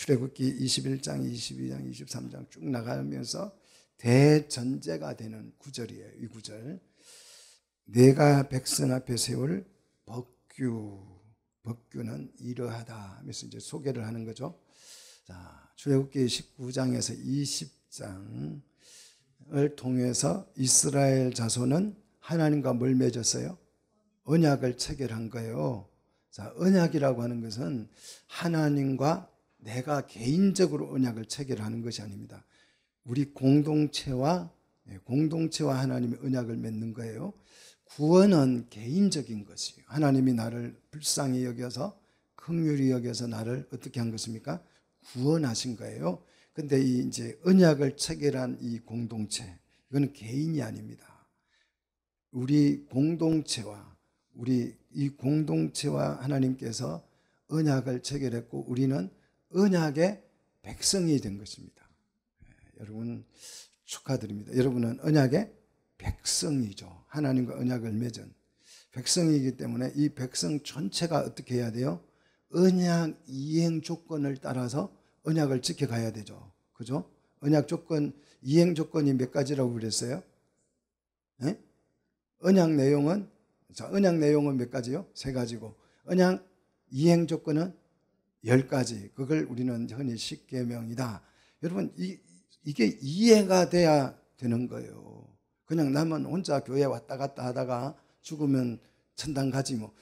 출애굽기 21장, 22장, 23장 쭉 나가면서 대전제가 되는 구절이에요. 이 구절. 내가 백성 앞에 세울 법규. 법규는 이러하다 하면서 이제 소개를 하는 거죠. 자, 출애굽기 19장에서 20장을 통해서 이스라엘 자손은 하나님과 뭘 맺었어요? 언약을 체결한 거예요. 자, 언약이라고 하는 것은 하나님과 내가 개인적으로 언약을 체결하는 것이 아닙니다. 우리 공동체와 예, 공동체와 하나님의 언약을 맺는 거예요. 구원은 개인적인 것이에요. 하나님이 나를 불쌍히 여겨서 긍휼히 여겨서 나를 어떻게 한 것입니까? 구원하신 거예요. 근데 이 이제 언약을 체결한 이 공동체 이거 개인이 아닙니다. 우리 공동체와 우리 이 공동체와 하나님께서 언약을 체결했고 우리는 언약의 백성이 된 것입니다. 예, 여러분 축하드립니다. 여러분은 언약의 백성이죠. 하나님과 언약을 맺은 백성이기 때문에 이 백성 전체가 어떻게 해야 돼요? 언약 이행 조건을 따라서 언약을 지켜가야 되죠. 그죠? 언약 조건, 이행 조건이 몇 가지라고 그랬어요? 에? 예? 언약 내용은, 자, 언약 내용은 몇 가지요? 세 가지고. 언약 이행 조건은 열 가지 그걸 우리는 흔히 십계명이다. 여러분 이, 이게 이해가 돼야 되는 거예요. 그냥 나만 혼자 교회 왔다 갔다 하다가 죽으면 천당 가지 뭐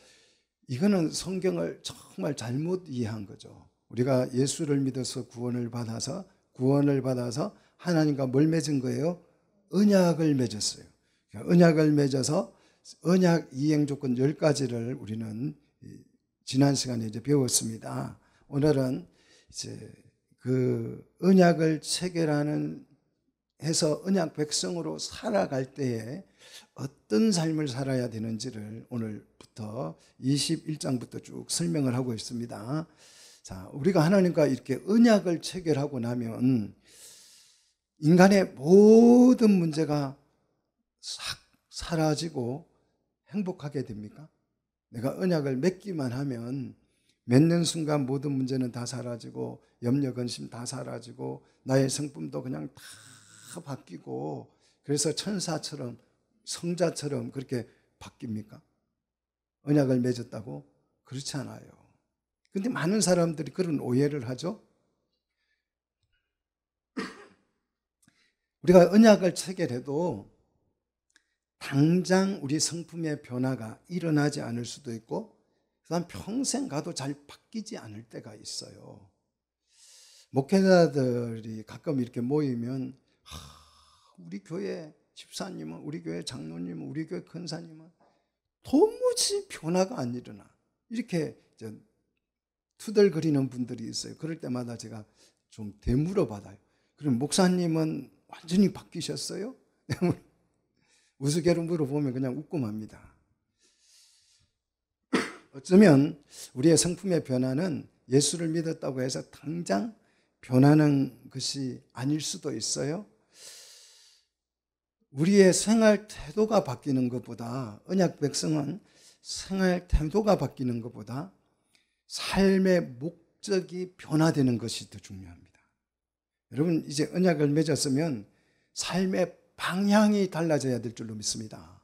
이거는 성경을 정말 잘못 이해한 거죠. 우리가 예수를 믿어서 구원을 받아서 구원을 받아서 하나님과 뭘 맺은 거예요? 언약을 맺었어요. 언약을 맺어서 언약 이행 조건 1가지를 우리는 지난 시간에 이제 배웠습니다. 오늘은 이제 그은약을 체결하는 해서 은약 백성으로 살아갈 때에 어떤 삶을 살아야 되는지를 오늘부터 21장부터 쭉 설명을 하고 있습니다. 자, 우리가 하나님과 이렇게 언약을 체결하고 나면 인간의 모든 문제가 싹 사라지고 행복하게 됩니까? 내가 언약을 맺기만 하면 몇년 순간 모든 문제는 다 사라지고 염려 근심 다 사라지고 나의 성품도 그냥 다 바뀌고 그래서 천사처럼 성자처럼 그렇게 바뀝니까? 언약을 맺었다고 그렇지 않아요. 근데 많은 사람들이 그런 오해를 하죠. 우리가 언약을 체결해도 당장 우리 성품의 변화가 일어나지 않을 수도 있고 그 다음 평생 가도 잘 바뀌지 않을 때가 있어요. 목회자들이 가끔 이렇게 모이면, 하, 우리 교회 집사님은, 우리 교회 장로님은, 우리 교회 근사님은 도무지 변화가 안 일어나. 이렇게 투덜거리는 분들이 있어요. 그럴 때마다 제가 좀 되물어 받아요. 그럼 목사님은 완전히 바뀌셨어요? 우스개로 물어보면 그냥 웃고 맙니다. 어쩌면 우리의 성품의 변화는 예수를 믿었다고 해서 당장 변하는 것이 아닐 수도 있어요. 우리의 생활 태도가 바뀌는 것보다 언약 백성은 생활 태도가 바뀌는 것보다 삶의 목적이 변화되는 것이 더 중요합니다. 여러분 이제 언약을 맺었으면 삶의 방향이 달라져야 될 줄로 믿습니다.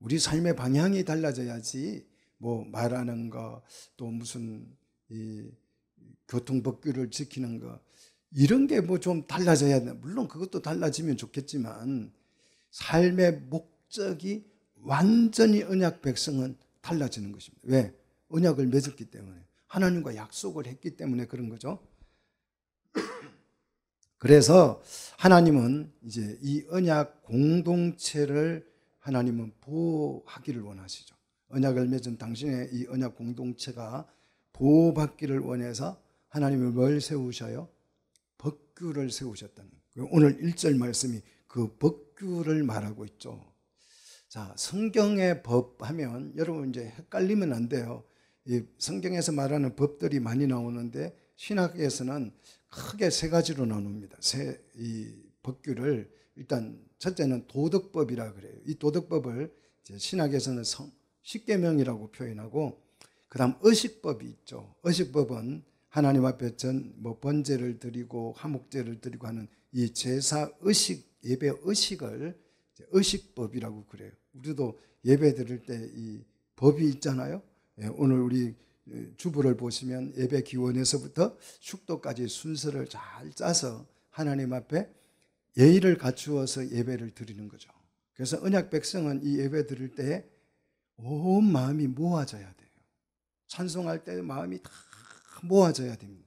우리 삶의 방향이 달라져야지 뭐 말하는 거, 또 무슨 이 교통법규를 지키는 거, 이런 게 뭐 좀 달라져야 돼. 물론 그것도 달라지면 좋겠지만, 삶의 목적이 완전히 언약 백성은 달라지는 것입니다. 왜? 언약을 맺었기 때문에. 하나님과 약속을 했기 때문에 그런 거죠. 그래서 하나님은 이제 이 언약 공동체를 하나님은 보호하기를 원하시죠. 언약을 맺은 당신의 이 언약 공동체가 보호받기를 원해서 하나님을뭘 세우셔요? 법규를 세우셨다는 거예요. 오늘 1절 말씀이 그 법규를 말하고 있죠. 자, 성경의 법 하면 여러분 이제 헷갈리면 안 돼요. 이 성경에서 말하는 법들이 많이 나오는데 신학에서는 크게 세 가지로 나눕니다. 세, 이 법규를 일단 첫째는 도덕법이라 그래요. 이 도덕법을 신학에서는 성, 십계명이라고 표현하고 그다음 의식법이 있죠. 의식법은 하나님 앞에 전 뭐 번제를 드리고 화목제를 드리고 하는 이 제사 의식 예배 의식을 의식법이라고 그래요. 우리도 예배 드릴 때 이 법이 있잖아요. 예, 오늘 우리 주부를 보시면 예배 기원에서부터 축도까지 순서를 잘 짜서 하나님 앞에 예의를 갖추어서 예배를 드리는 거죠. 그래서 언약 백성은 이 예배 드릴 때에 온 마음이 모아져야 돼요. 찬송할 때 마음이 다 모아져야 됩니다.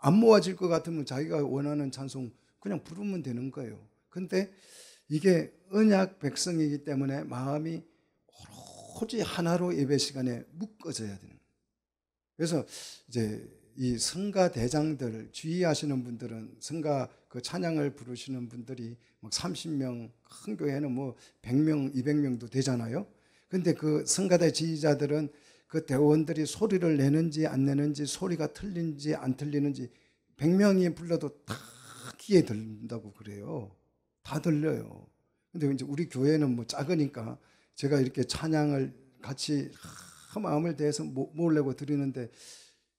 안 모아질 것 같으면 자기가 원하는 찬송 그냥 부르면 되는 거예요. 근데 이게 은약 백성이기 때문에 마음이 오로지 하나로 예배 시간에 묶어져야 되는 거예요. 그래서 이제 이 성가 대장들 주의하시는 분들은 성가 그 찬양을 부르시는 분들이 막 30명 큰 교회는 뭐 100명, 200명도 되잖아요. 근데 그 성가대 지휘자들은 그 대원들이 소리를 내는지 안 내는지 소리가 틀린지 안 틀리는지 100명이 불러도 다 귀에 들린다고 그래요. 다 들려요. 근데 이제 우리 교회는 뭐 작으니까 제가 이렇게 찬양을 같이 마음을 대해서 몰래고 드리는데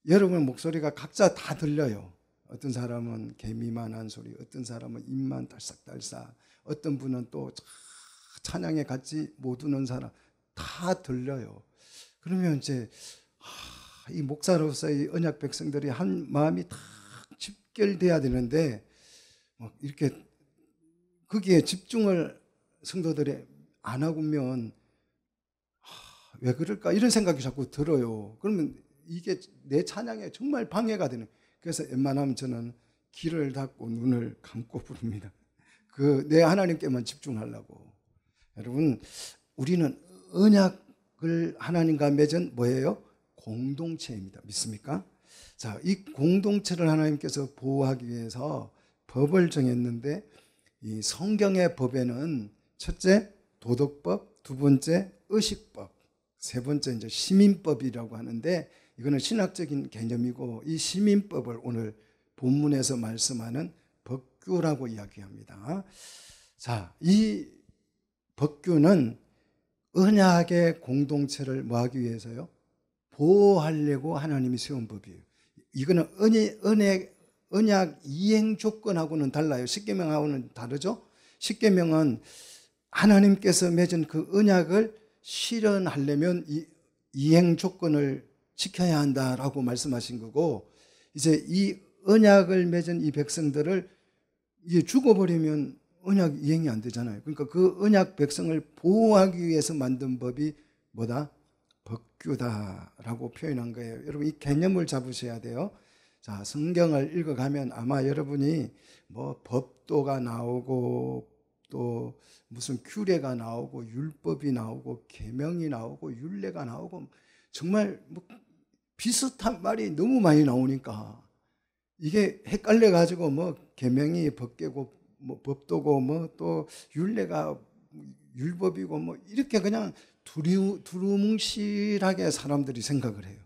여러분 목소리가 각자 다 들려요. 어떤 사람은 개미만한 소리, 어떤 사람은 입만 달싹달싹, 어떤 분은 또 찬양에 같이 못 우는 사람, 다 들려요. 그러면 이제 하, 아, 이 목사로서의 언약 백성들이 한 마음이 다 집결돼야 되는데 막 뭐 이렇게 거기에 집중을 성도들이 안 하고면 아, 왜 그럴까 이런 생각이 자꾸 들어요. 그러면 이게 내 찬양에 정말 방해가 되는. 그래서 웬만하면 저는 귀를 닫고 눈을 감고 부릅니다. 그 내 하나님께만 집중하려고. 여러분 우리는 언약을 하나님과 맺은 뭐예요? 공동체입니다. 믿습니까? 자, 이 공동체를 하나님께서 보호하기 위해서 법을 정했는데 이 성경의 법에는 첫째 도덕법, 두 번째 의식법, 세 번째 이제 시민법이라고 하는데 이거는 신학적인 개념이고 이 시민법을 오늘 본문에서 말씀하는 법규라고 이야기합니다. 자, 이 법규는 은약의 공동체를 뭐하기 위해서요? 보호하려고 하나님이 세운 법이에요. 이거는 은혜, 은혜, 은약 이행 조건하고는 달라요. 십계명하고는 다르죠. 십계명은 하나님께서 맺은 그 은약을 실현하려면 이 이행 조건을 지켜야 한다라고 말씀하신 거고 이제 이 언약을 맺은 이 백성들을 이제 죽어버리면 언약 이행이 안 되잖아요. 그러니까 그 언약 백성을 보호하기 위해서 만든 법이 뭐다? 법규다라고 표현한 거예요. 여러분 이 개념을 잡으셔야 돼요. 자, 성경을 읽어가면 아마 여러분이 뭐 법도가 나오고 또 무슨 규례가 나오고 율법이 나오고 계명이 나오고 율례가 나오고 정말 뭐 비슷한 말이 너무 많이 나오니까 이게 헷갈려 가지고 뭐 계명이 법계고 뭐 법도고 뭐 또 윤례가 율법이고 뭐 이렇게 그냥 두루, 두루뭉실하게 사람들이 생각을 해요.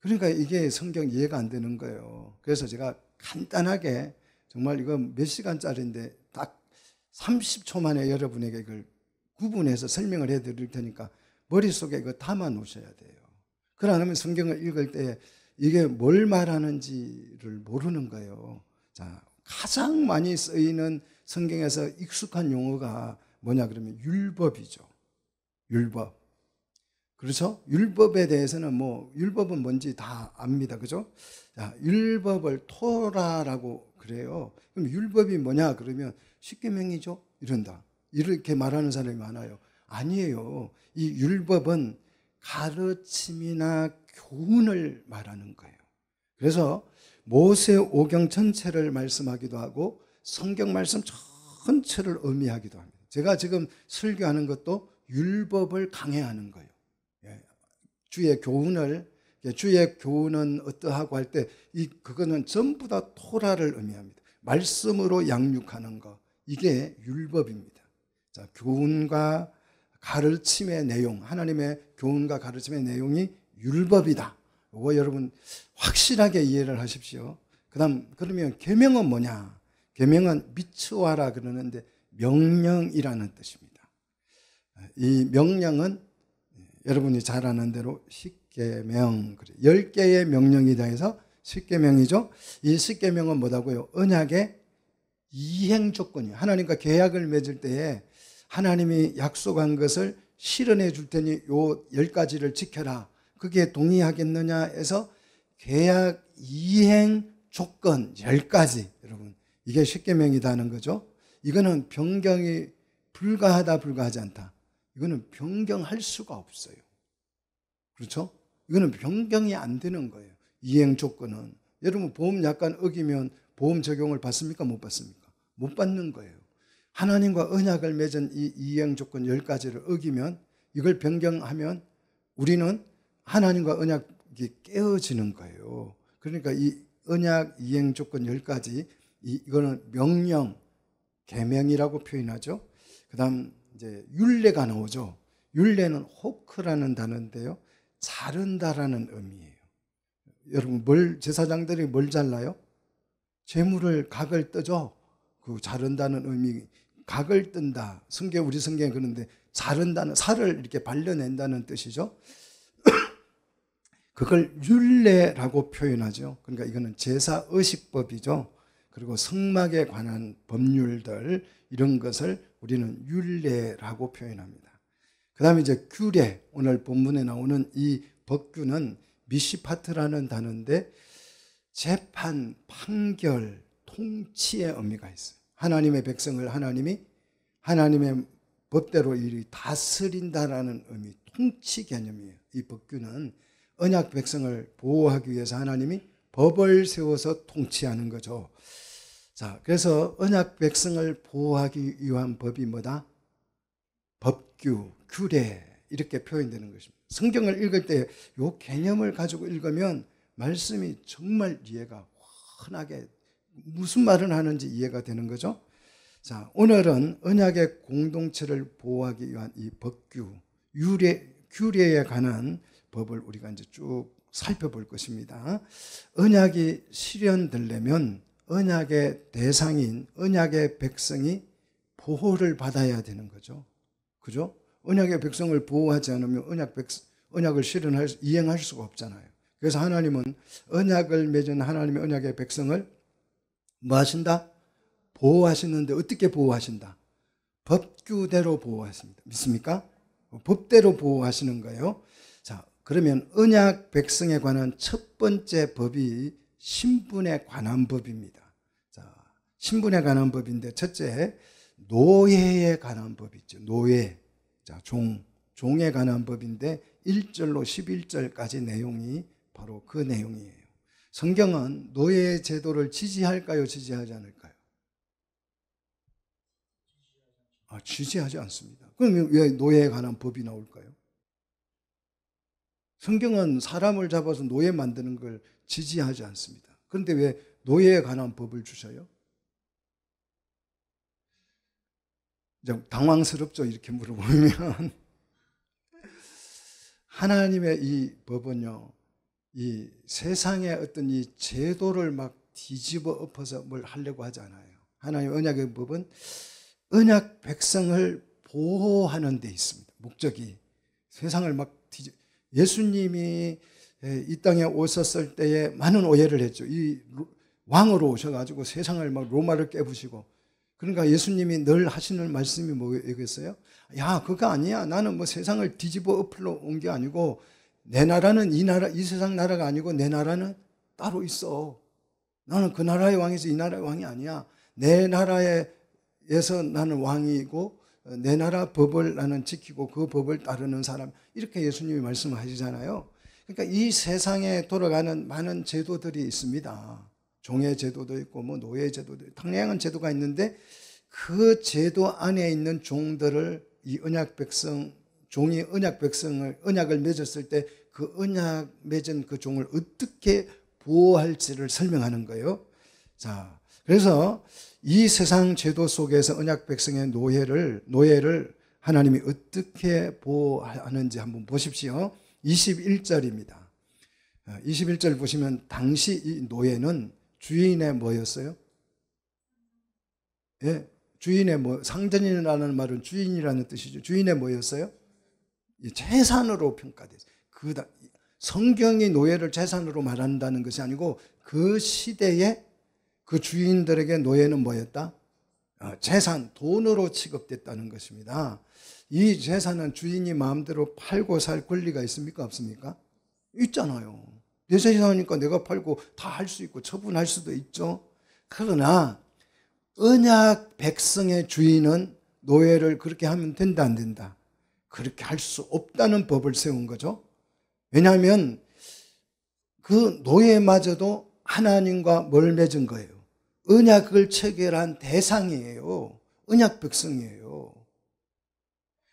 그러니까 이게 성경 이해가 안 되는 거예요. 그래서 제가 간단하게 정말 이거 몇 시간짜리인데 딱 30초 만에 여러분에게 이걸 구분해서 설명을 해 드릴 테니까 머릿속에 이거 담아 놓으셔야 돼요. 그러면 성경을 읽을 때 이게 뭘 말하는지를 모르는 거예요. 자, 가장 많이 쓰이는 성경에서 익숙한 용어가 뭐냐 그러면 율법이죠. 율법. 그렇죠? 율법에 대해서는 뭐 율법은 뭔지 다 압니다. 그죠? 자, 율법을 토라라고 그래요. 그럼 율법이 뭐냐 그러면 십계명이죠. 이런다. 이렇게 말하는 사람이 많아요. 아니에요. 이 율법은 가르침이나 교훈을 말하는 거예요. 그래서 모세 오경 전체를 말씀하기도 하고 성경 말씀 전체를 의미하기도 합니다. 제가 지금 설교하는 것도 율법을 강해하는 거예요. 예. 주의 교훈을 예, 주의 교훈은 어떠하고 할 때 이 그거는 전부 다 토라를 의미합니다. 말씀으로 양육하는 거 이게 율법입니다. 자 교훈과 가르침의 내용 하나님의 교훈과 가르침의 내용이 율법이다. 이거 여러분 확실하게 이해를 하십시오. 그다음 그러면 계명은 뭐냐? 계명은 미츠와라 그러는데 명령이라는 뜻입니다. 이 명령은 여러분이 잘 아는 대로 십계명, 열 개의 명령이다 해서 십계명이죠. 이 십계명은 뭐다고요? 언약의 이행 조건이 하나님과 계약을 맺을 때에 하나님이 약속한 것을 실현해 줄 테니 요열 가지를 지켜라. 그게 동의하겠느냐 해서 계약 이행 조건 10가지 여러분 이게 쉽게 명이다는 거죠. 이거는 변경이 불가하다 불가하지 않다. 이거는 변경할 수가 없어요. 그렇죠? 이거는 변경이 안 되는 거예요. 이행 조건은 여러분 보험 약간 어기면 보험 적용을 받습니까? 못 받습니까? 못 받는 거예요. 하나님과 은약을 맺은 이 이행 조건 10가지를 어기면 이걸 변경하면 우리는 하나님과 언약이 깨어지는 거예요. 그러니까 이 언약 이행 조건 10가지 이거는 명령, 계명이라고 표현하죠. 그다음 이제 율례가 나오죠. 율례는 호크라는 단어인데요. 자른다라는 의미예요. 여러분 뭘 제사장들이 뭘 잘라요? 재물을 각을 뜨죠. 그 자른다는 의미 각을 뜬다. 성경 우리 성경에 그런데 자른다는 살을 이렇게 발려낸다는 뜻이죠. 그걸 율례라고 표현하죠. 그러니까 이거는 제사 의식법이죠. 그리고 성막에 관한 법률들 이런 것을 우리는 윤례라고 표현합니다. 그다음에 이제 규례 오늘 본문에 나오는 이 법규는 미시파트라는 단어인데 재판, 판결, 통치의 의미가 있어요. 하나님의 백성을 하나님이 하나님의 법대로 이 다스린다라는 의미, 통치 개념이에요. 이 법규는 언약 백성을 보호하기 위해서 하나님이 법을 세워서 통치하는 거죠. 자, 그래서 언약 백성을 보호하기 위한 법이 뭐다? 법규, 규례 이렇게 표현되는 것입니다. 성경을 읽을 때 요 개념을 가지고 읽으면 말씀이 정말 이해가 환하게 무슨 말을 하는지 이해가 되는 거죠. 자, 오늘은 언약의 공동체를 보호하기 위한 이 법규, 유례, 규례에 관한 법을 우리가 이제 쭉 살펴볼 것입니다. 언약이 실현되려면 언약의 대상인 언약의 백성이 보호를 받아야 되는 거죠. 그죠? 언약의 백성을 보호하지 않으면 언약 백 언약을 실현할 이행할 수가 없잖아요. 그래서 하나님은 언약을 맺은 하나님의 언약의 백성을 뭐 하신다? 보호하시는데 어떻게 보호하신다? 법규대로 보호하십니다. 믿습니까? 법대로 보호하시는 거예요. 그러면 은약 백성에 관한 첫 번째 법이 신분에 관한 법입니다. 자, 신분에 관한 법인데 첫째 노예에 관한 법 있죠. 노예. 자, 종 종에 관한 법인데 1절로 11절까지 내용이 바로 그 내용이에요. 성경은 노예 제도를 지지할까요, 지지하지 않을까요? 아, 지지하지 않습니다. 그럼 왜 노예에 관한 법이 나올까요? 성경은 사람을 잡아서 노예 만드는 걸 지지하지 않습니다. 그런데 왜 노예에 관한 법을 주셔요? 당황스럽죠. 이렇게 물어보면. 하나님의 이 법은요, 이 세상의 어떤 이 제도를 막 뒤집어 엎어서 뭘 하려고 하지 않아요. 하나님 언약의 법은 언약 백성을 보호하는 데 있습니다. 목적이 세상을 막 뒤집, 예수님이 이 땅에 오셨을 때에 많은 오해를 했죠. 이 왕으로 오셔가지고 세상을 막 로마를 깨부시고. 그러니까 예수님이 늘 하시는 말씀이 뭐겠어요? 야, 그거 아니야. 나는 뭐 세상을 뒤집어 엎으러 온 게 아니고 내 나라는 이 나라, 이 세상 나라가 아니고 내 나라는 따로 있어. 나는 그 나라의 왕이지 이 나라의 왕이 아니야. 내 나라에서 나는 왕이고 어, 내 나라 법을 나는 지키고 그 법을 따르는 사람. 이렇게 예수님이 말씀하시잖아요. 그러니까 이 세상에 돌아가는 많은 제도들이 있습니다. 종의 제도도 있고 뭐 노예 제도도 다양한 제도가 있는데 그 제도 안에 있는 종들을 이 언약 백성 종이 언약 백성을 언약을 맺었을 때 그 언약 맺은 그 종을 어떻게 보호할지를 설명하는 거예요. 자, 그래서 이 세상 제도 속에서 언약 백성의 노예를 노예를 하나님이 어떻게 보호하는지 한번 보십시오. 21절입니다. 21절 어, 보시면 당시 이 노예는 주인의 뭐였어요? 예, 주인의 뭐 상전이라는 말은 주인이라는 뜻이죠. 주인의 뭐였어요? 예, 재산으로 평가됐어요. 그 성경이 노예를 재산으로 말한다는 것이 아니고 그 시대에 그 주인들에게 노예는 뭐였다? 어, 재산, 돈으로 취급됐다는 것입니다. 이 재산은 주인이 마음대로 팔고 살 권리가 있습니까? 없습니까? 있잖아요. 내 재산이니까 내가 팔고 다 할 수 있고 처분할 수도 있죠. 그러나 언약 백성의 주인은 노예를 그렇게 하면 된다 안 된다. 그렇게 할 수 없다는 법을 세운 거죠. 왜냐하면 그 노예마저도 하나님과 뭘 맺은 거예요. 언약을 체결한 대상이에요. 언약 백성이에요.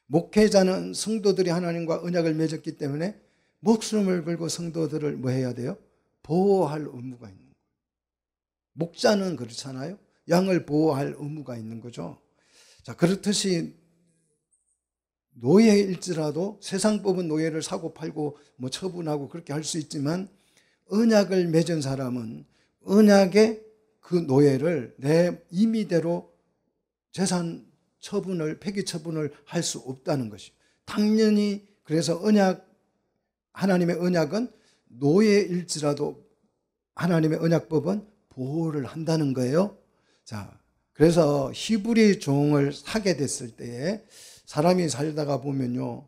목회자는 성도들이 하나님과 은약을 맺었기 때문에 목숨을 걸고 성도들을 뭐 해야 돼요? 보호할 의무가 있는 거예요. 목자는 그렇잖아요. 양을 보호할 의무가 있는 거죠. 자, 그렇듯이 노예일지라도 세상 법은 노예를 사고 팔고 뭐 처분하고 그렇게 할 수 있지만 언약을 맺은 사람은 언약의 그 노예를 내 임의대로 재산 처분을 폐기 처분을 할 수 없다는 것이. 당연히 그래서 언약 하나님의 언약은 노예일지라도 하나님의 언약법은 보호를 한다는 거예요. 자, 그래서 히브리 종을 사게 됐을 때에 사람이 살다가 보면요,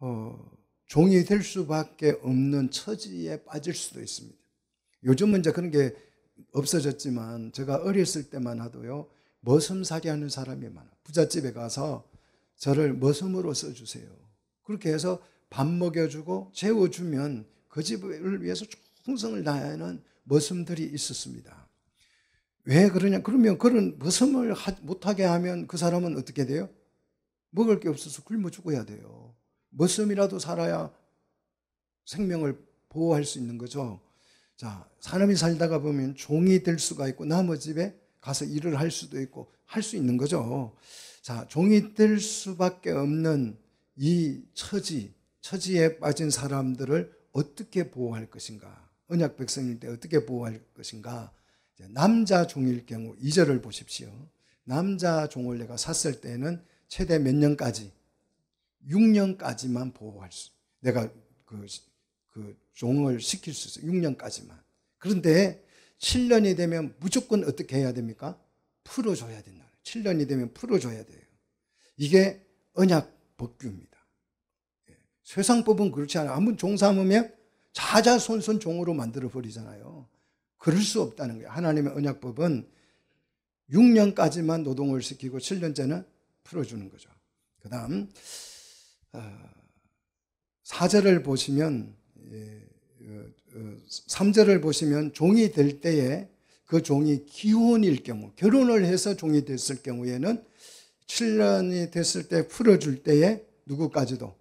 어, 종이 될 수밖에 없는 처지에 빠질 수도 있습니다. 요즘은 이제 그런 게 없어졌지만 제가 어렸을 때만 하도요, 머슴살이 하는 사람이 많아요. 부잣집에 가서 저를 머슴으로 써주세요. 그렇게 해서 밥 먹여주고 재워주면 그 집을 위해서 충성을 다하는 머슴들이 있었습니다. 왜 그러냐? 그러면 그런 머슴을 못하게 하면 그 사람은 어떻게 돼요? 먹을 게 없어서 굶어 죽어야 돼요. 머슴이라도 살아야 생명을 보호할 수 있는 거죠. 자, 사람이 살다가 보면 종이 될 수가 있고 나머지 집에 가서 일을 할 수도 있고 할수 있는 거죠. 자, 종이 될 수밖에 없는 이 처지, 처지에 빠진 사람들을 어떻게 보호할 것인가? 언약 백성일 때 어떻게 보호할 것인가? 남자 종일 경우 2절을 보십시오. 남자 종을 내가 샀을 때는 최대 몇 년까지? 6년까지만 보호할 수. 내가 그, 그 종을 시킬 수있어 6년까지만. 그런데 7년이 되면 무조건 어떻게 해야 됩니까? 풀어줘야 된다는 7년이 되면 풀어줘야 돼요. 이게 언약 법규입니다. 예. 세상법은 그렇지 않아요. 한번 종사으면 자자손손 종으로 만들어버리잖아요. 그럴 수 없다는 거예요. 하나님의 언약법은 6년까지만 노동을 시키고 7년째는 풀어주는 거죠. 그 다음, 4절을 아, 보시면, 3절을 예, 어, 어, 보시면 종이 될 때에 그 종이 기혼일 경우, 결혼을 해서 종이 됐을 경우에는 7년이 됐을 때 풀어줄 때에 누구까지도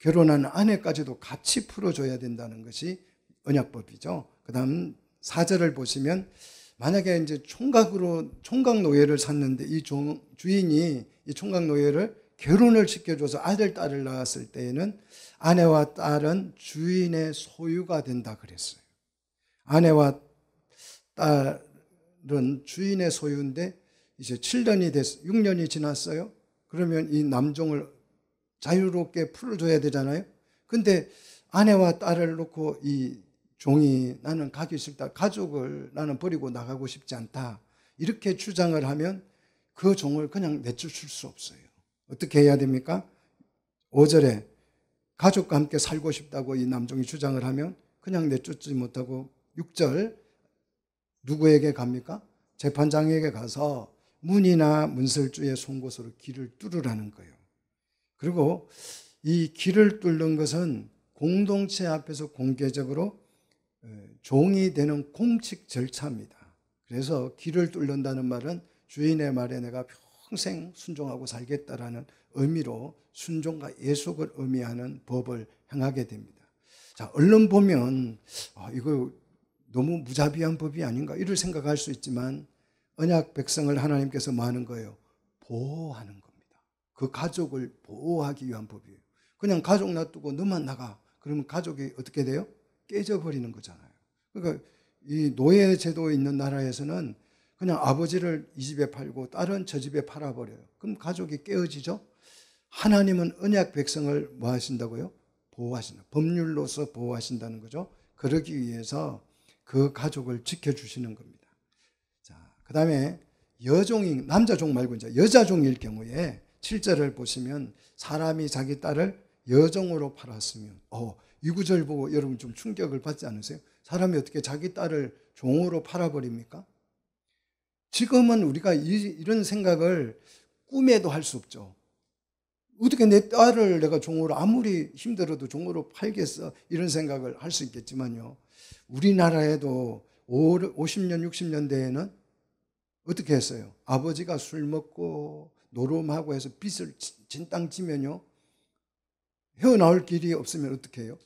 결혼한 아내까지도 같이 풀어줘야 된다는 것이 언약법이죠. 그 다음 사절을 보시면 만약에 이제 총각으로 총각 노예를 샀는데 이 종, 주인이 이 총각 노예를 결혼을 시켜줘서 아들 딸을 낳았을 때에는 아내와 딸은 주인의 소유가 된다 그랬어요. 아내와 딸은 주인의 소유인데 이제 7년이 됐, 6년이 지났어요. 그러면 이 남종을 자유롭게 풀어 줘야 되잖아요. 근데 아내와 딸을 놓고 이 종이 나는 가기 싫다. 가족을 나는 버리고 나가고 싶지 않다. 이렇게 주장을 하면 그 종을 그냥 내쫓을 수 없어요. 어떻게 해야 됩니까? 5절에 가족과 함께 살고 싶다고 이 남종이 주장을 하면 그냥 내쫓지 못하고 6절 누구에게 갑니까? 재판장에게 가서 문이나 문설주의 송곳으로 길을 뚫으라는 거예요. 그리고 이 길을 뚫는 것은 공동체 앞에서 공개적으로 종이 되는 공식 절차입니다. 그래서 길을 뚫는다는 말은 주인의 말에 내가 평생 순종하고 살겠다라는 의미로 순종과 예속을 의미하는 법을 행하게 됩니다. 자, 얼른 보면 아, 이거 너무 무자비한 법이 아닌가 이를 생각할 수 있지만 언약 백성을 하나님께서 뭐 하는 거예요? 보호하는 겁니다. 그 가족을 보호하기 위한 법이에요. 그냥 가족 놔두고 너만 나가. 그러면 가족이 어떻게 돼요? 깨져버리는 거잖아요. 그러니까 이 노예 제도에 있는 나라에서는 그냥 아버지를 이 집에 팔고 딸은 저 집에 팔아버려요. 그럼 가족이 깨어지죠? 하나님은 언약 백성을 뭐 하신다고요? 보호하신다. 법률로서 보호하신다는 거죠. 그러기 위해서 그 가족을 지켜주시는 겁니다. 자, 그 다음에 여종인, 남자종 말고 이제 여자종일 경우에 7절을 보시면 사람이 자기 딸을 여종으로 팔았으면, 어, 이 구절 보고 여러분 좀 충격을 받지 않으세요? 사람이 어떻게 자기 딸을 종으로 팔아버립니까? 지금은 우리가 이, 런 생각을 꿈에도 할 수 없죠. 어떻게 내 딸을 내가 종으로 아무리 힘들어도 종으로 팔겠어 이런 생각을 할 수 있겠지만요. 우리나라에도 50년, 60년대에는 어떻게 했어요? 아버지가 술 먹고 노름하고 해서 빚을 진 땅 지면요. 헤어나올 길이 없으면 어떻게 해요?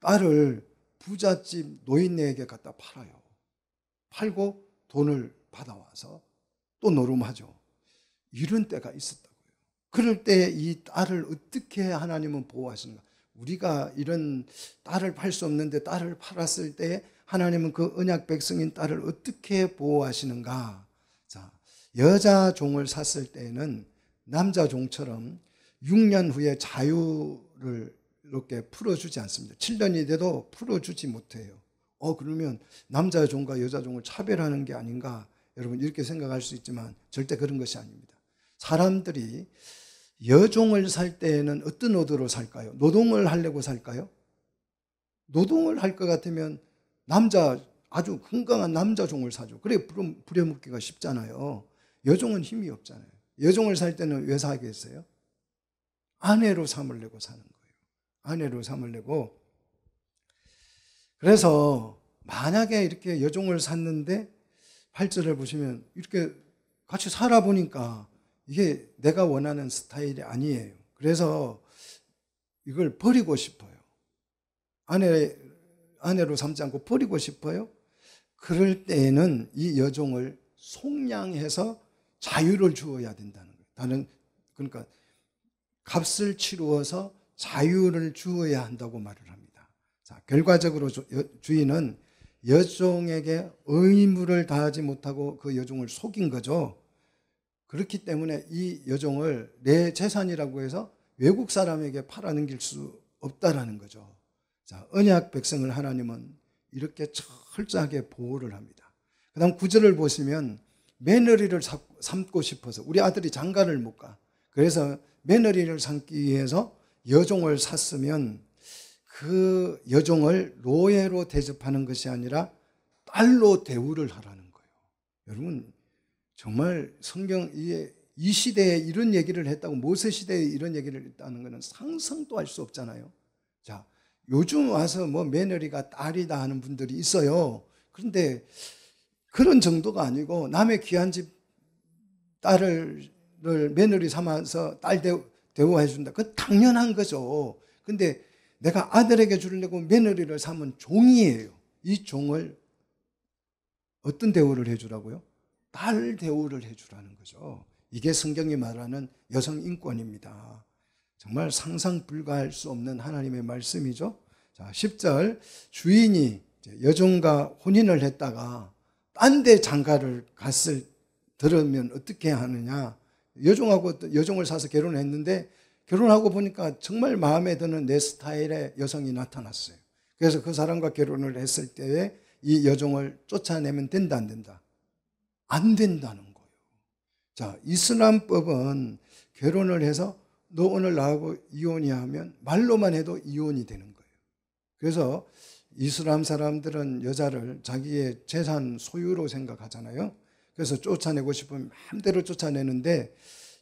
딸을 부잣집 노인네에게 갖다 팔아요. 팔고 돈을 받아와서 또 노름하죠. 이런 때가 있었다고요. 그럴 때 이 딸을 어떻게 하나님은 보호하시는가? 우리가 이런 딸을 팔 수 없는데 딸을 팔았을 때 하나님은 그은약 백성인 딸을 어떻게 보호하시는가? 자, 여자 종을 샀을 때는 남자 종처럼 6년 후에 자유를 이렇게 풀어주지 않습니다. 7년이 돼도 풀어주지 못해요. 어, 그러면 남자 종과 여자 종을 차별하는 게 아닌가? 여러분, 이렇게 생각할 수 있지만 절대 그런 것이 아닙니다. 사람들이 여종을 살 때에는 어떤 의도로 살까요? 노동을 하려고 살까요? 노동을 할 것 같으면 남자 아주 건강한 남자 종을 사죠. 그래 부려먹기가 쉽잖아요. 여종은 힘이 없잖아요. 여종을 살 때는 왜 사겠어요? 아내로 삼으려고 사는 거예요. 아내로 삼으려고. 그래서 만약에 이렇게 여종을 샀는데 8절을 보시면 이렇게 같이 살아보니까 이게 내가 원하는 스타일이 아니에요. 그래서 이걸 버리고 싶어요. 아내, 아내로 삼지 않고 버리고 싶어요. 그럴 때에는 이 여종을 속량해서 자유를 주어야 된다는 거예요. 나는, 그러니까 값을 치루어서 자유를 주어야 한다고 말을 합니다. 자, 결과적으로 주, 주인은 여종에게 의무를 다하지 못하고 그 여종을 속인 거죠. 그렇기 때문에 이 여종을 내 재산이라고 해서 외국 사람에게 팔아넘길 수 없다라는 거죠. 자, 언약 백성을 하나님은 이렇게 철저하게 보호를 합니다. 그 다음 구절을 보시면 며느리를 삼고 싶어서 우리 아들이 장가를 못 가. 그래서 며느리를 삼기 위해서 여종을 샀으면 그 여종을 노예로 대접하는 것이 아니라 딸로 대우를 하라는 거예요. 여러분 정말 성경 이 시대에 이런 얘기를 했다고 모세 시대에 이런 얘기를 했다는 것은 상상도 할 수 없잖아요. 자, 요즘 와서 뭐 며느리가 딸이다 하는 분들이 있어요. 그런데 그런 정도가 아니고 남의 귀한 집 딸을 며느리 삼아서 딸 대우해 대우 준다. 그 당연한 거죠. 근데 내가 아들에게 주려고 며느리를 삼은 종이에요. 이 종을 어떤 대우를 해 주라고요? 딸 대우를 해주라는 거죠. 이게 성경이 말하는 여성 인권입니다. 정말 상상 불가할 수 없는 하나님의 말씀이죠. 자, 10절. 주인이 여종과 혼인을 했다가 딴 데 장가를 갔을, 들으면 어떻게 하느냐. 여종하고, 여종을 사서 결혼했는데 결혼하고 보니까 정말 마음에 드는 내 스타일의 여성이 나타났어요. 그래서 그 사람과 결혼을 했을 때에 이 여종을 쫓아내면 된다, 안 된다. 안 된다는 거예요. 자, 이슬람법은 결혼을 해서 너 오늘 나하고 이혼이야 하면 말로만 해도 이혼이 되는 거예요. 그래서 이슬람 사람들은 여자를 자기의 재산 소유로 생각하잖아요. 그래서 쫓아내고 싶으면 마음대로 쫓아내는데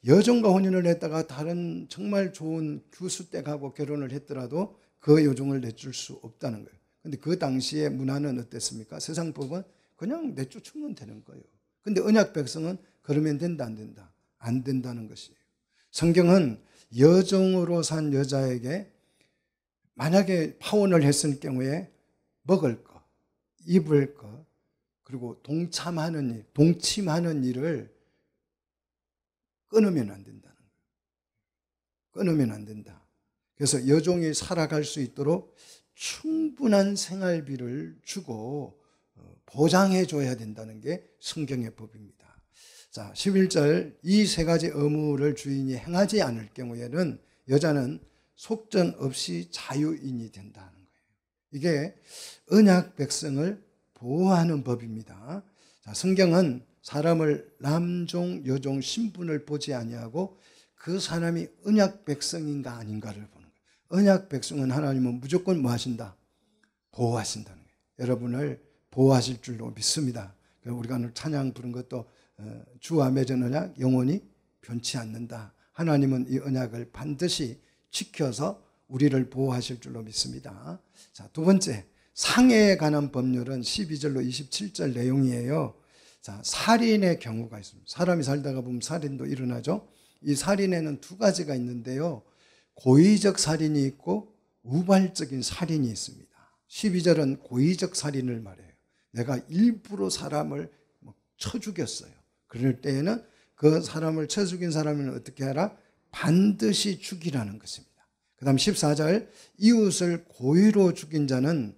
여종과 혼인을 했다가 다른 정말 좋은 교수때가고 결혼을 했더라도 그 여종을 내줄 수 없다는 거예요. 근데 그 당시의 문화는 어땠습니까? 세상법은 그냥 내쫓으면 되는 거예요. 근데 언약 백성은 그러면 된다 안 된다 안 된다는 것이에요. 성경은 여종으로 산 여자에게 만약에 파혼을 했을 경우에 먹을 것, 입을 것, 그리고 동참하는 일, 동침하는 일을 끊으면 안 된다는 거예요. 끊으면 안 된다. 그래서 여종이 살아갈 수 있도록 충분한 생활비를 주고 보장해 줘야 된다는 게 성경의 법입니다. 자, 11절 이 세 가지 의무를 주인이 행하지 않을 경우에는 여자는 속전 없이 자유인이 된다는 거예요. 이게 언약 백성을 보호하는 법입니다. 자, 성경은 사람을 남종 여종 신분을 보지 아니하고 그 사람이 언약 백성인가 아닌가를 보는 거예요. 언약 백성은 하나님은 무조건 뭐 하신다? 보호하신다는 거예요. 여러분을 보호하실 줄로 믿습니다. 우리가 오늘 찬양 부른 것도 어, 주와 맺은 언약 영원히 변치 않는다. 하나님은 이 언약을 반드시 지켜서 우리를 보호하실 줄로 믿습니다. 자, 두 번째. 상해에 관한 법률은 12절로 27절 내용이에요. 자, 살인의 경우가 있습니다. 사람이 살다가 보면 살인도 일어나죠. 이 살인에는 두 가지가 있는데요. 고의적 살인이 있고 우발적인 살인이 있습니다. 12절은 고의적 살인을 말해요. 내가 일부러 사람을 뭐 쳐 죽였어요. 그럴 때에는 그 사람을 쳐 죽인 사람은 어떻게 하라? 반드시 죽이라는 것입니다. 그 다음 14절, 이웃을 고의로 죽인 자는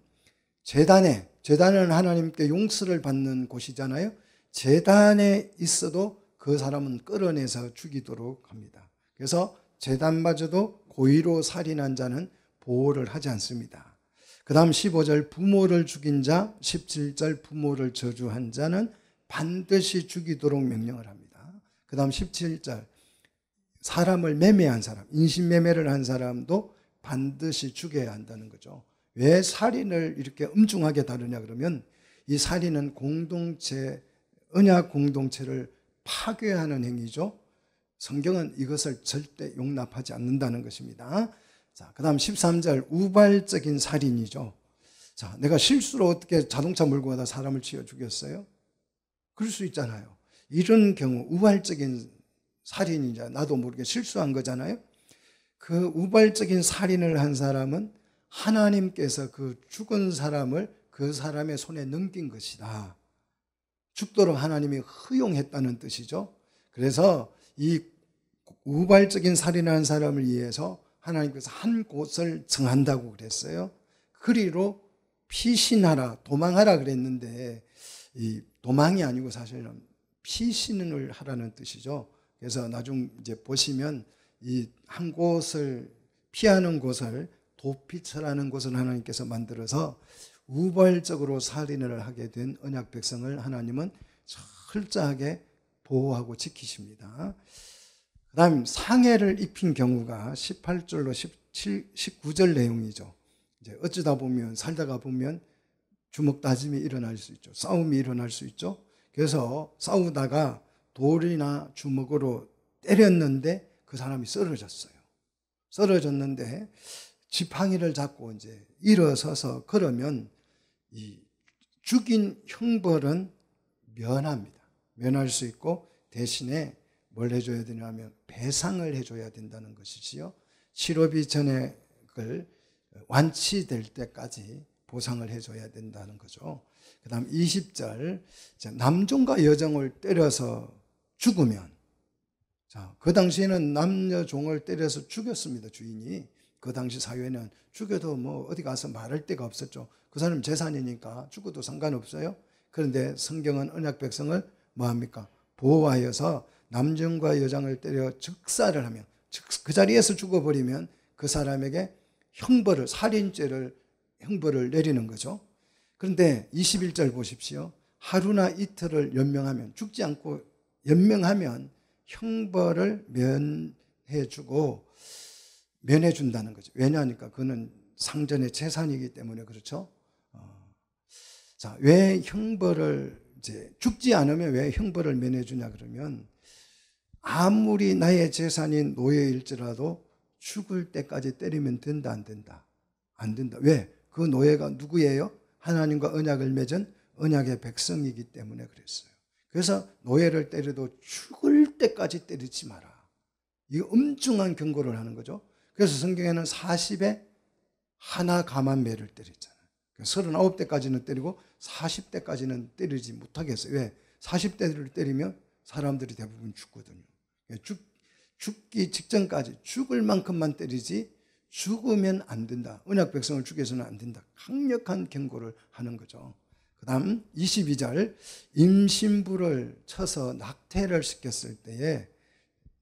재단에, 재단은 하나님께 용서를 받는 곳이잖아요. 재단에 있어도 그 사람은 끌어내서 죽이도록 합니다. 그래서 재단마저도 고의로 살인한 자는 보호를 하지 않습니다. 그 다음 15절 부모를 죽인 자, 17절 부모를 저주한 자는 반드시 죽이도록 명령을 합니다. 그 다음 17절 사람을 매매한 사람, 인신매매를 한 사람도 반드시 죽여야 한다는 거죠. 왜 살인을 이렇게 엄중하게 다루냐 그러면 이 살인은 공동체, 언약 공동체를 파괴하는 행위죠. 성경은 이것을 절대 용납하지 않는다는 것입니다. 자, 그 다음 13절, 우발적인 살인이죠. 자, 내가 실수로 어떻게 자동차 몰고 가다 사람을 치어 죽였어요? 그럴 수 있잖아요. 이런 경우, 우발적인 살인이자 나도 모르게 실수한 거잖아요? 그 우발적인 살인을 한 사람은 하나님께서 그 죽은 사람을 그 사람의 손에 넘긴 것이다. 죽도록 하나님이 허용했다는 뜻이죠. 그래서 이 우발적인 살인한 사람을 위해서 하나님께서 한 곳을 정한다고 그랬어요. 그리로 피신하라, 도망하라 그랬는데 이 도망이 아니고 사실은 피신을 하라는 뜻이죠. 그래서 나중 이제 보시면 이 한 곳을 피하는 곳을 도피처라는 곳을 하나님께서 만들어서 우발적으로 살인을 하게 된 언약 백성을 하나님은 철저하게 보호하고 지키십니다. 그 다음 상해를 입힌 경우가 18절로 17, 19절 내용이죠. 이제 어쩌다 보면, 살다가 보면 주먹 다짐이 일어날 수 있죠. 싸움이 일어날 수 있죠. 그래서 싸우다가 돌이나 주먹으로 때렸는데 그 사람이 쓰러졌어요. 쓰러졌는데 지팡이를 잡고 이제 일어서서 그러면 이 죽인 형벌은 면합니다. 면할 수 있고 대신에 뭘 해줘야 되냐면 배상을 해줘야 된다는 것이지요. 치료비 전액을 완치될 때까지 보상을 해줘야 된다는 거죠. 그 다음 20절, 남종과 여종을 때려서 죽으면, 자, 그 당시에는 남녀종을 때려서 죽였습니다, 주인이. 그 당시 사회는 죽여도 뭐 어디 가서 말할 데가 없었죠. 그 사람 재산이니까 죽어도 상관없어요. 그런데 성경은 언약 백성을 뭐합니까? 보호하여서 남정과 여장을 때려 즉사를 하면 즉, 그 자리에서 죽어버리면 그 사람에게 형벌을 살인죄를 형벌을 내리는 거죠. 그런데 21절 보십시오. 하루나 이틀을 연명하면 죽지 않고 연명하면 형벌을 면해주고 면해준다는 거죠. 왜냐하니까 그는 상전의 재산이기 때문에 그렇죠. 어. 자, 왜 형벌을 이제 죽지 않으면 왜 형벌을 면해주냐 그러면 아무리 나의 재산인 노예일지라도 죽을 때까지 때리면 된다 안 된다 안 된다 왜그 노예가 누구예요 하나님과 언약을 맺은 언약의 백성이기 때문에 그랬어요 그래서 노예를 때려도 죽을 때까지 때리지 마라 이 엄중한 경고를 하는 거죠 그래서 성경에는 40에 하나 가만 매를 때렸잖아요 39대까지는 그러니까 때리고 40대까지는 때리지 못하겠어요 왜 40대를 때리면 사람들이 대부분 죽거든요 예, 죽, 죽기 직전까지 죽을 만큼만 때리지 죽으면 안 된다. 은약 백성을 죽여서는 안 된다. 강력한 경고를 하는 거죠. 그 다음 22절 임신부를 쳐서 낙태를 시켰을 때에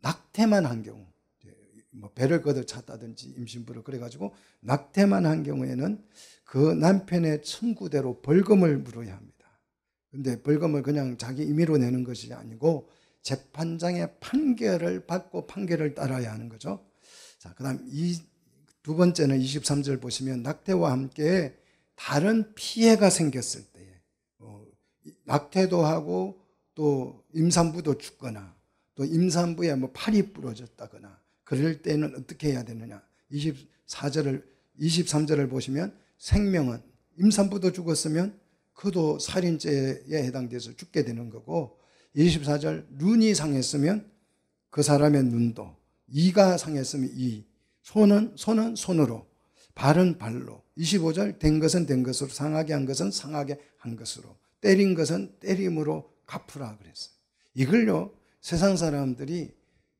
낙태만 한 경우 뭐 배를 걷어 찼다든지 임신부를 그래가지고 낙태만 한 경우에는 그 남편의 청구대로 벌금을 물어야 합니다. 근데 벌금을 그냥 자기 임의로 내는 것이 아니고 재판장의 판결을 받고 판결을 따라야 하는 거죠. 자, 그 다음 두 번째는 23절 보시면 낙태와 함께 다른 피해가 생겼을 때 어, 낙태도 하고 또 임산부도 죽거나 또 임산부의 뭐 팔이 부러졌다거나 그럴 때는 어떻게 해야 되느냐. 24절을 23절을 보시면 생명은 임산부도 죽었으면 그도 살인죄에 해당돼서 죽게 되는 거고 24절 눈이 상했으면 그 사람의 눈도 이가 상했으면 이 손은 손은 손으로 발은 발로 25절 된 것은 된 것으로 상하게 한 것은 상하게 한 것으로 때린 것은 때림으로 갚으라 그랬어요. 이걸요 세상 사람들이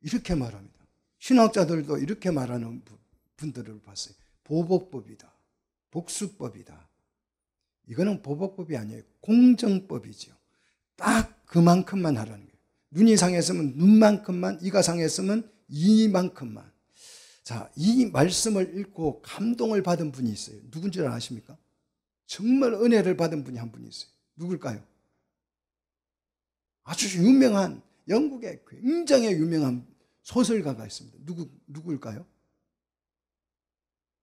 이렇게 말합니다. 신학자들도 이렇게 말하는 분들을 봤어요. 보복법이다. 복수법이다. 이거는 보복법이 아니에요. 공정법이죠. 딱 그만큼만 하라는 거예요. 눈이 상했으면 눈만큼만, 이가 상했으면 이만큼만. 자, 이 말씀을 읽고 감동을 받은 분이 있어요. 누군 줄 아십니까? 정말 은혜를 받은 분이 한 분이 있어요. 누굴까요? 아주 유명한 영국의 굉장히 유명한 소설가가 있습니다. 누구 누구까요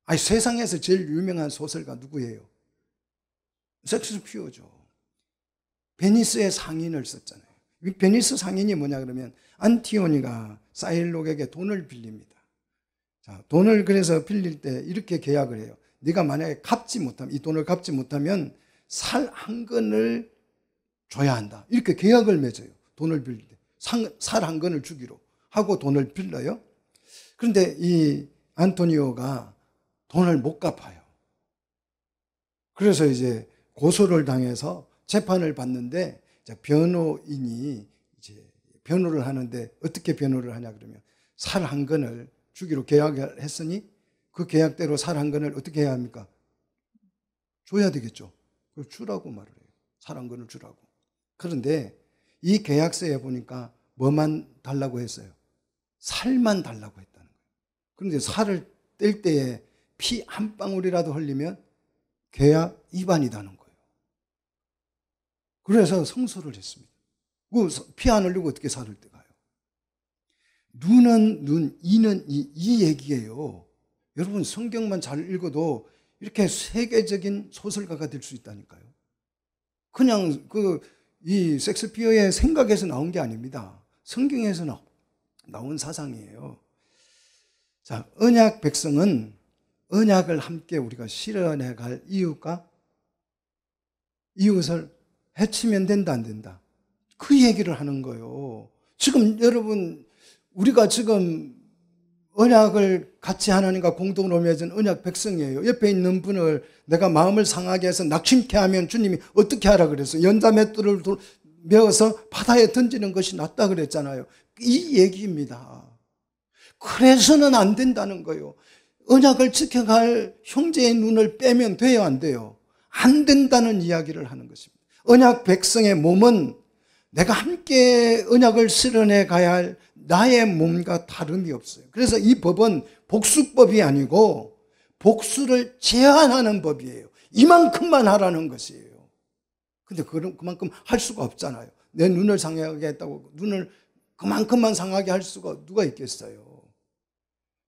아니 세상에서 제일 유명한 소설가 누구예요? 섹스피어죠. 베니스의 상인을 썼잖아요. 베니스 상인이 뭐냐 그러면 안티오니가 사일록에게 돈을 빌립니다. 자, 돈을 그래서 빌릴 때 이렇게 계약을 해요. 네가 만약에 갚지 못하면 이 돈을 갚지 못하면 살 한 건을 줘야 한다. 이렇게 계약을 맺어요. 돈을 빌릴 때. 살 한 건을 주기로 하고 돈을 빌려요. 그런데 이 안토니오가 돈을 못 갚아요. 그래서 이제 고소를 당해서 재판을 받는데 변호인이 이제 변호를 하는데 어떻게 변호를 하냐 그러면 살 한 건을 주기로 계약을 했으니 그 계약대로 살 한 건을 어떻게 해야 합니까? 줘야 되겠죠. 그걸 주라고 말을 해요. 살 한 건을 주라고. 그런데 이 계약서에 보니까 뭐만 달라고 했어요? 살만 달라고 했다는 거예요. 그런데 살을 뗄 때에 피 한 방울이라도 흘리면 계약 위반이다는 거예요. 그래서 성소를 했습니다피안 그 흘리고 어떻게 살을 때가요? 눈은 눈, 이는 이, 이 얘기예요. 여러분 성경만 잘 읽어도 이렇게 세계적인 소설가가 될 수 있다니까요. 그냥 그이 섹스피어의 생각에서 나온 게 아닙니다. 성경에서 나, 나온 사상이에요. 자, 언약 백성은 언약을 함께 우리가 실현해 갈 이유가 이웃을 해치면 된다, 안 된다? 그 얘기를 하는 거예요. 지금 여러분, 우리가 지금 언약을 같이 하나님과 공동으로 맺은 언약 백성이에요. 옆에 있는 분을 내가 마음을 상하게 해서 낙심케 하면 주님이 어떻게 하라 그랬어? 연자 맷돌을 메어서 바다에 던지는 것이 낫다 그랬잖아요. 이 얘기입니다. 그래서는 안 된다는 거예요. 언약을 지켜갈 형제의 눈을 빼면 돼요, 안 돼요? 안 된다는 이야기를 하는 것입니다. 언약 백성의 몸은 내가 함께 언약을 실현해 가야 할 나의 몸과 다름이 없어요. 그래서 이 법은 복수법이 아니고 복수를 제한하는 법이에요. 이만큼만 하라는 것이에요. 근데 그만큼 할 수가 없잖아요. 내 눈을 상하게 했다고 눈을 그만큼만 상하게 할 수가 누가 있겠어요.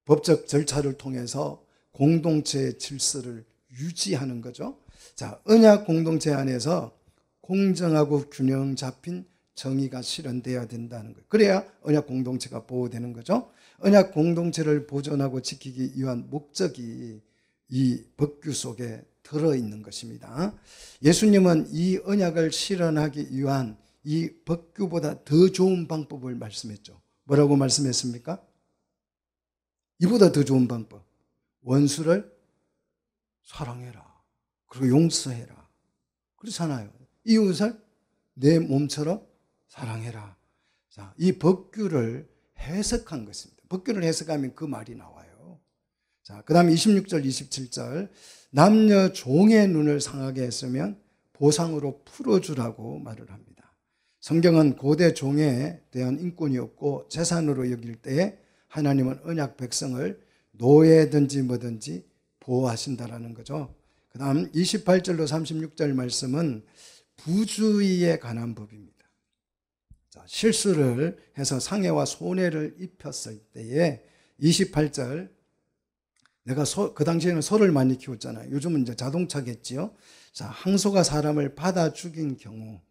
법적 절차를 통해서 공동체의 질서를 유지하는 거죠. 자, 은약 공동체 안에서 공정하고 균형 잡힌 정의가 실현되어야 된다는 거예요. 그래야 언약 공동체가 보호되는 거죠. 언약 공동체를 보존하고 지키기 위한 목적이 이 법규 속에 들어 있는 것입니다. 예수님은 이 언약을 실현하기 위한 이 법규보다 더 좋은 방법을 말씀했죠. 뭐라고 말씀했습니까? 이보다 더 좋은 방법. 원수를 사랑해라. 그리고 용서해라. 그렇잖아요. 이웃을 내 몸처럼 사랑해라. 자, 이 법규를 해석한 것입니다. 법규를 해석하면 그 말이 나와요. 자, 그 다음 26절, 27절. 남녀 종의 눈을 상하게 했으면 보상으로 풀어주라고 말을 합니다. 성경은 고대 종에 대한 인권이었고 재산으로 여길 때에 하나님은 언약 백성을 노예든지 뭐든지 보호하신다라는 거죠. 그 다음 28절로 36절 말씀은 부주의에 관한 법입니다. 자, 실수를 해서 상해와 손해를 입혔을 때에 28절 내가 소, 그 당시에는 소를 많이 키웠잖아요. 요즘은 이제 자동차겠지요. 자, 항소가 사람을 받아 죽인 경우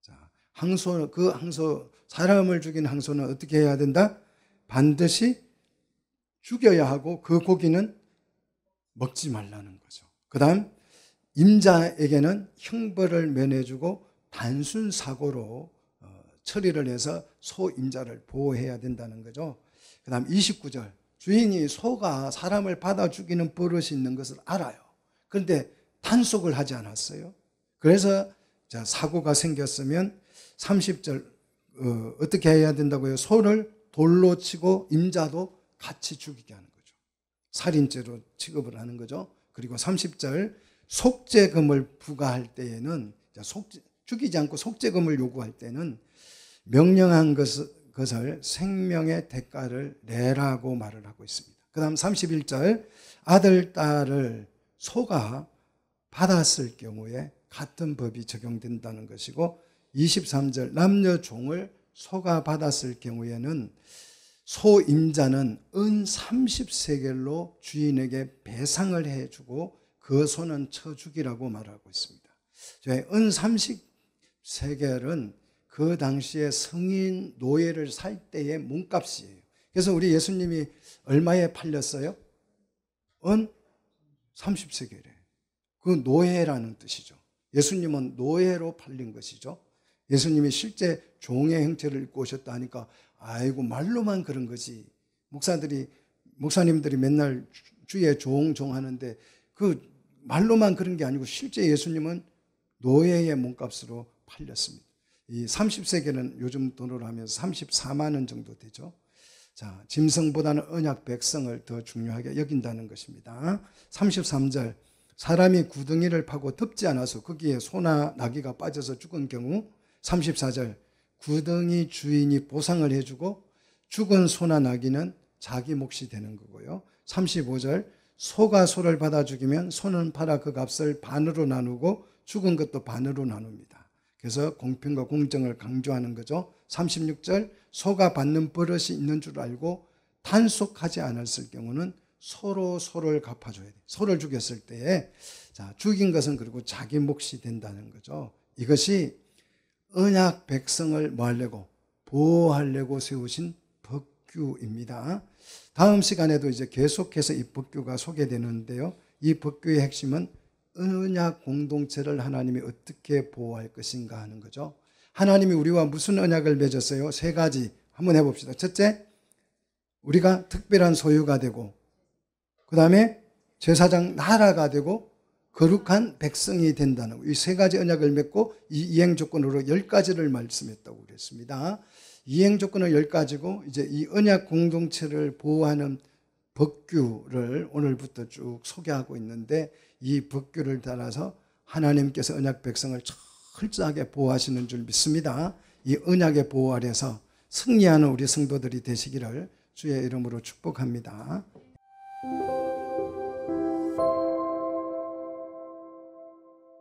자, 항소 그 항소 사람을 죽인 항소는 어떻게 해야 된다? 반드시 죽여야 하고 그 고기는 먹지 말라는 거죠. 그다음 임자에게는 형벌을 면해주고 단순 사고로 어, 처리를 해서 소임자를 보호해야 된다는 거죠. 그 다음 29절. 주인이 소가 사람을 받아 죽이는 버릇이 있는 것을 알아요. 그런데 단속을 하지 않았어요. 그래서 사고가 생겼으면 30절, 어, 떻게 해야 된다고요? 소를 돌로 치고 임자도 같이 죽이게 하는 거죠. 살인죄로 취급을 하는 거죠. 그리고 30절, 속죄금을 부과할 때에는 속, 죽이지 않고 속죄금을 요구할 때는 명령한 것, 것을 생명의 대가를 내라고 말을 하고 있습니다. 그 다음 31절 아들, 딸을 소가 받았을 경우에 같은 법이 적용된다는 것이고 23절 남녀 종을 소가 받았을 경우에는 소임자는 은 30세겔로 주인에게 배상을 해주고 그 손은 처죽이라고 말하고 있습니다. 은삼식 세겔은 그 당시에 성인 노예를 살 때의 몸값이에요. 그래서 우리 예수님이 얼마에 팔렸어요? 은 30세겔에. 그 노예라는 뜻이죠. 예수님은 노예로 팔린 것이죠. 예수님이 실제 종의 형태를 입고 오셨다 하니까 아이고 말로만 그런 거지. 목사들이 목사님들이 맨날 주에 종종 하는데 그 말로만 그런 게 아니고 실제 예수님은 노예의 몸값으로 팔렸습니다. 이 30세계는 요즘 돈으로 하면 34만 원 정도 되죠. 자, 짐승보다는 언약 백성을 더 중요하게 여긴다는 것입니다. 33절. 사람이 구덩이를 파고 덮지 않아서 거기에 소나 나귀가 빠져서 죽은 경우 34절. 구덩이 주인이 보상을 해주고 죽은 소나 나귀는 자기 몫이 되는 거고요. 35절. 소가 소를 받아 죽이면 소는 팔아 그 값을 반으로 나누고 죽은 것도 반으로 나눕니다. 그래서 공평과 공정을 강조하는 거죠. 36절 소가 받는 버릇이 있는 줄 알고 단속하지 않았을 경우는 서로 소를 갚아줘야 돼. 소를 죽였을 때에 자 죽인 것은 그리고 자기 몫이 된다는 거죠. 이것이 언약 백성을 뭐하려고 보호하려고 세우신 법규입니다. 다음 시간에도 이제 계속해서 이 법규가 소개되는데요. 이 법규의 핵심은 언약 공동체를 하나님이 어떻게 보호할 것인가 하는 거죠. 하나님이 우리와 무슨 언약을 맺었어요? 세 가지 한번 해봅시다. 첫째, 우리가 특별한 소유가 되고, 그 다음에 제사장 나라가 되고, 거룩한 백성이 된다는 이 세 가지 언약을 맺고 이 이행 조건으로 열 가지를 말씀했다고 그랬습니다. 이행 조건을 열가지고 이제 이 언약 공동체를 보호하는 법규를 오늘부터 쭉 소개하고 있는데 이 법규를 따라서 하나님께서 언약 백성을 철저하게 보호하시는 줄 믿습니다. 이 언약의 보호 아래서 승리하는 우리 성도들이 되시기를 주의 이름으로 축복합니다.